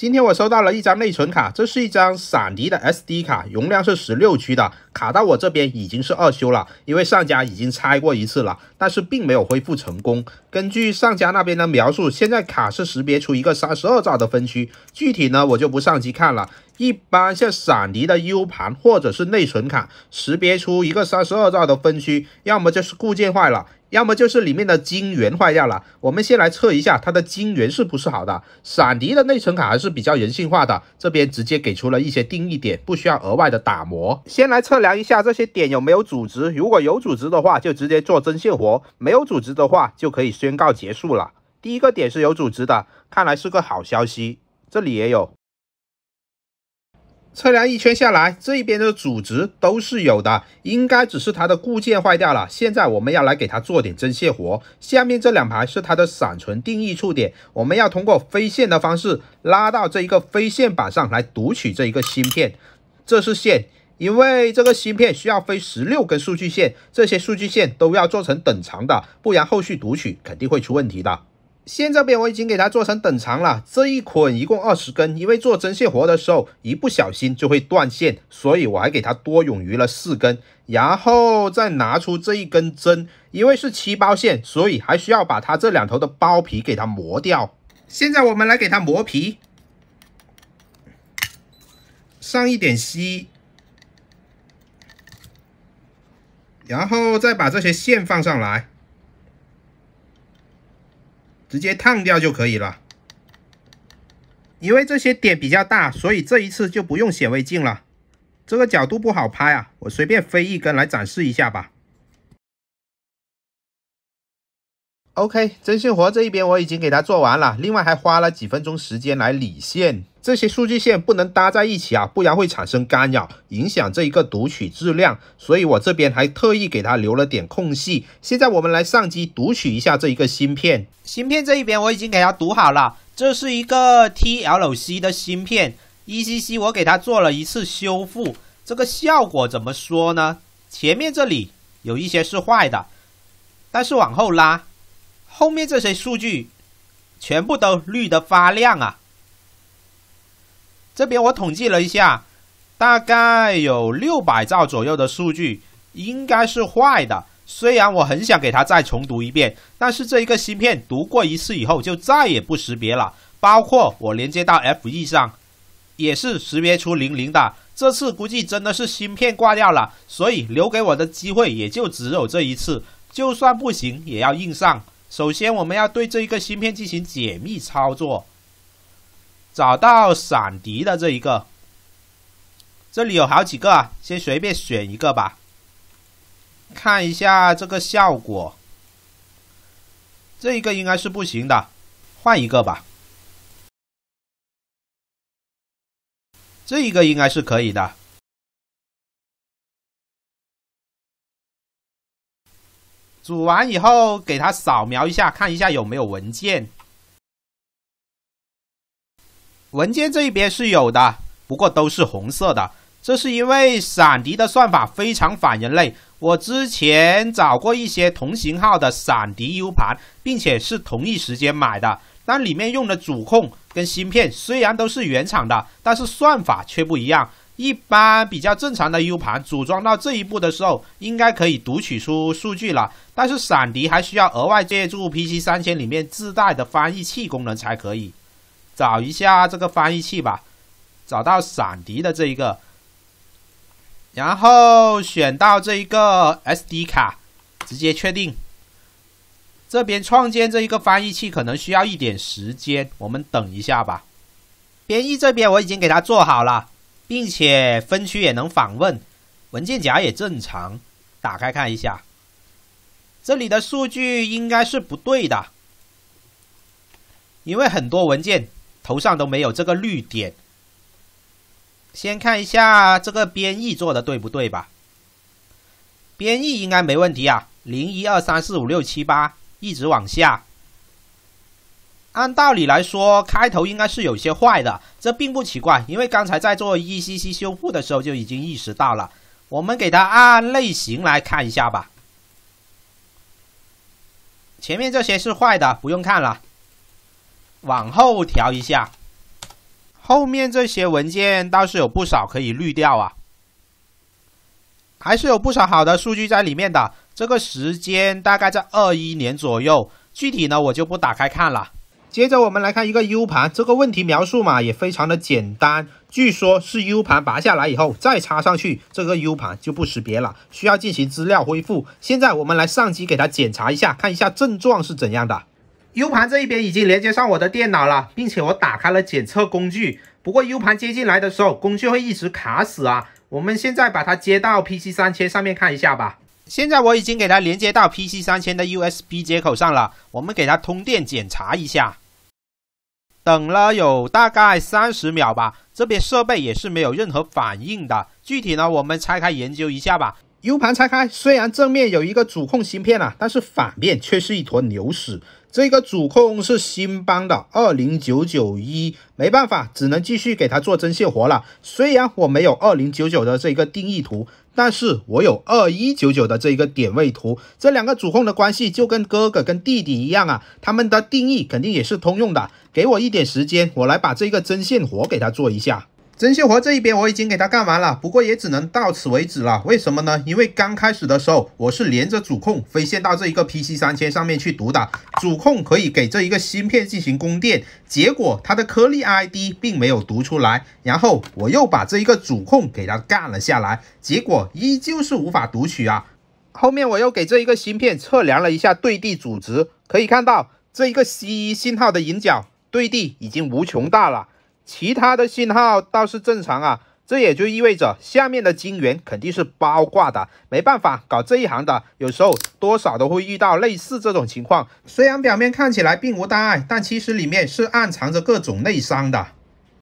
今天我收到了一张内存卡，这是一张闪迪的 SD 卡，容量是十六 G 的。卡到我这边已经是二修了，因为上家已经拆过一次了，但是并没有恢复成功。根据上家那边的描述，现在卡是识别出一个三十二兆的分区，具体呢我就不上机看了。一般像闪迪的 U 盘或者是内存卡，识别出一个三十二兆的分区，要么就是固件坏了。要么就是里面的晶圆坏掉了，我们先来测一下它的晶圆是不是好的。闪迪的内存卡还是比较人性化的，这边直接给出了一些定义点，不需要额外的打磨。先来测量一下这些点有没有组织，如果有组织的话就直接做针线活，没有组织的话就可以宣告结束了。第一个点是有组织的，看来是个好消息。这里也有。测量一圈下来，这一边的阻值都是有的，应该只是它的固件坏掉了。现在我们要来给它做点针线活。下面这两排是它的闪存定义触点，我们要通过飞线的方式拉到这一个飞线板上来读取这一个芯片。这是线，因为这个芯片需要飞十六根数据线，这些数据线都要做成等长的，不然后续读取肯定会出问题的。线这边我已经给它做成等长了，这一捆一共二十根，因为做针线活的时候一不小心就会断线，所以我还给它多冗余了四根。然后再拿出这一根针，因为是七包线，所以还需要把它这两头的包皮给它磨掉。现在我们来给它磨皮，上一点锡，然后再把这些线放上来。直接烫掉就可以了，因为这些点比较大，所以这一次就不用显微镜了。这个角度不好拍啊，我随便飞一根来展示一下吧。OK，针线活这一边我已经给它做完了，另外还花了几分钟时间来理线。这些数据线不能搭在一起啊，不然会产生干扰，影响这一个读取质量。所以我这边还特意给它留了点空隙。现在我们来上机读取一下这一个芯片。芯片这一边我已经给它读好了，这是一个 TLC 的芯片，ECC 我给它做了一次修复。这个效果怎么说呢？前面这里有一些是坏的，但是往后拉。后面这些数据，全部都绿的发亮啊！这边我统计了一下，大概有六百兆左右的数据应该是坏的。虽然我很想给它再重读一遍，但是这一个芯片读过一次以后就再也不识别了。包括我连接到 FE 上，也是识别出零零的。这次估计真的是芯片挂掉了，所以留给我的机会也就只有这一次。就算不行，也要硬上。首先，我们要对这一个芯片进行解密操作，找到闪迪的这一个，这里有好几个，先随便选一个吧，看一下这个效果，这一个应该是不行的，换一个吧，这一个应该是可以的。组完以后，给它扫描一下，看一下有没有文件。文件这一边是有的，不过都是红色的，这是因为闪迪的算法非常反人类。我之前找过一些同型号的闪迪 U 盘，并且是同一时间买的，但里面用的主控跟芯片虽然都是原厂的，但是算法却不一样。一般比较正常的 U 盘组装到这一步的时候，应该可以读取出数据了。但是闪迪还需要额外借助 PC 三千里面自带的翻译器功能才可以。找一下这个翻译器吧，找到闪迪的这一个，然后选到这一个 SD 卡，直接确定。这边创建这一个翻译器可能需要一点时间，我们等一下吧。编译这边我已经给它做好了。并且分区也能访问，文件夹也正常，打开看一下，这里的数据应该是不对的，因为很多文件头上都没有这个绿点。先看一下这个编译做的对不对吧？编译应该没问题啊，零一二三四五六七八一直往下，按道理来说开头应该是有些坏的。这并不奇怪，因为刚才在做 E C C 修复的时候就已经意识到了。我们给它按类型来看一下吧。前面这些是坏的，不用看了。往后调一下，后面这些文件倒是有不少可以滤掉啊。还是有不少好的数据在里面的。这个时间大概在二一年左右，具体呢我就不打开看了。接着我们来看一个 U 盘，这个问题描述嘛也非常的简单，据说是 U 盘拔下来以后再插上去，这个 U 盘就不识别了，需要进行资料恢复。现在我们来上机给它检查一下，看一下症状是怎样的。U 盘这一边已经连接上我的电脑了，并且我打开了检测工具。不过 U 盘接进来的时候，工具会一直卡死啊。我们现在把它接到 PC 三千上面看一下吧。现在我已经给它连接到 PC 三千的 USB 接口上了，我们给它通电检查一下。等了有大概三十秒吧，这边设备也是没有任何反应的。具体呢，我们拆开研究一下吧。U 盘拆开，虽然正面有一个主控芯片了，但是反面却是一坨牛屎。这个主控是新邦的二零九九一，没办法，只能继续给它做针线活了。虽然我没有二零九九的这个定义图。但是我有二一九九的这一个点位图，这两个主控的关系就跟哥哥跟弟弟一样啊，他们的定义肯定也是通用的。给我一点时间，我来把这个针线活给他做一下。针秀活这一边我已经给他干完了，不过也只能到此为止了。为什么呢？因为刚开始的时候我是连着主控飞线到这一个 PC 三千上面去读的，主控可以给这一个芯片进行供电，结果它的颗粒 ID 并没有读出来。然后我又把这一个主控给它干了下来，结果依旧是无法读取啊。后面我又给这一个芯片测量了一下对地阻值，可以看到这一个 CE 信号的引脚对地已经无穷大了。其他的信号倒是正常啊，这也就意味着下面的金元肯定是包挂的。没办法，搞这一行的有时候多少都会遇到类似这种情况，虽然表面看起来并无大碍，但其实里面是暗藏着各种内伤的。